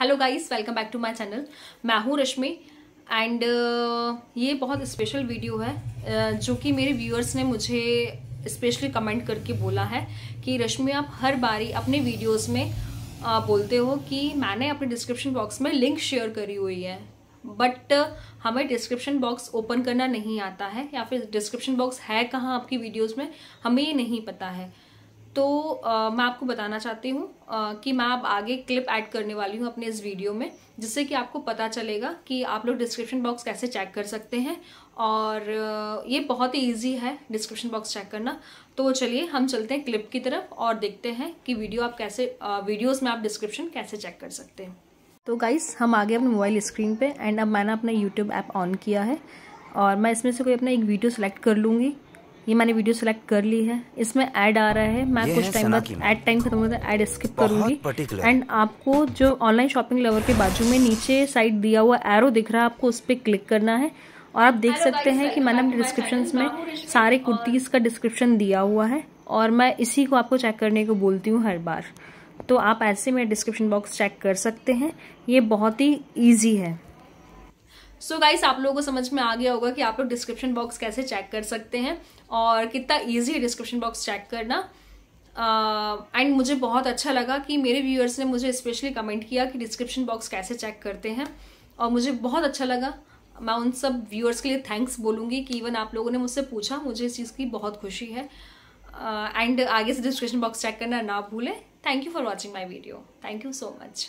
hello guys welcome back to my channel मैं हूँ रश्मि and uh, ये बहुत स्पेशल वीडियो है uh, जो कि मेरे व्यूअर्स ने मुझे स्पेशली कमेंट करके बोला है कि रश्मि आप हर बारी अपने वीडियोस में uh, बोलते हो कि मैंने अपने डिस्क्रिप्शन बॉक्स में लिंक शेयर करी हुई है बट हमें डिस्क्रिप्शन बॉक्स ओपन करना नहीं आता है या फिर डिस्क्रिप्शन बॉक्स है कहाँ आपकी वीडियोज़ में हमें ये नहीं पता है तो आ, मैं आपको बताना चाहती हूँ कि मैं आप आगे क्लिप ऐड करने वाली हूँ अपने इस वीडियो में जिससे कि आपको पता चलेगा कि आप लोग डिस्क्रिप्शन बॉक्स कैसे चेक कर सकते हैं और ये बहुत ही ईजी है डिस्क्रिप्शन बॉक्स चेक करना तो चलिए हम चलते हैं क्लिप की तरफ और देखते हैं कि वीडियो आप कैसे वीडियोज़ में आप डिस्क्रिप्शन कैसे चेक कर सकते हैं तो गाइस हम आगे अपने मोबाइल स्क्रीन पे एंड अब मैंने अपना यूट्यूब ऐप ऑन किया है और मैं इसमें से कोई अपना एक वीडियो सेलेक्ट कर लूँगी ये मैंने वीडियो सेलेक्ट कर ली है इसमें ऐड आ रहा है मैं कुछ टाइम बाद ऐड टाइम खत्म होता है ऐड स्किप करूँगी एंड आपको जो ऑनलाइन शॉपिंग लवर के बाजू में नीचे साइड दिया हुआ एरो दिख रहा है आपको उस पर क्लिक करना है और आप देख सकते हैं कि मैंने अपने डिस्क्रिप्शन में सारे कुर्तीज़ का डिस्क्रिप्शन दिया हुआ है और मैं इसी को आपको चेक करने को बोलती हूँ हर बार तो आप ऐसे में डिस्क्रिप्शन बॉक्स चेक कर सकते हैं ये बहुत ही ईजी है सो so गाइस आप लोगों को समझ में आ गया होगा कि आप लोग डिस्क्रिप्शन बॉक्स कैसे चेक कर सकते हैं और कितना ईजी है डिस्क्रिप्शन बॉक्स चेक करना एंड uh, मुझे बहुत अच्छा लगा कि मेरे व्यूअर्स ने मुझे स्पेशली कमेंट किया कि डिस्क्रिप्शन बॉक्स कैसे चेक करते हैं और मुझे बहुत अच्छा लगा मैं उन सब व्यूअर्स के लिए थैंक्स बोलूँगी कि इवन आप लोगों ने मुझसे पूछा मुझे इस चीज़ की बहुत खुशी है एंड uh, आगे से डिस्क्रिप्शन बॉक्स चेक करना ना भूलें thank you for watching my video thank you so much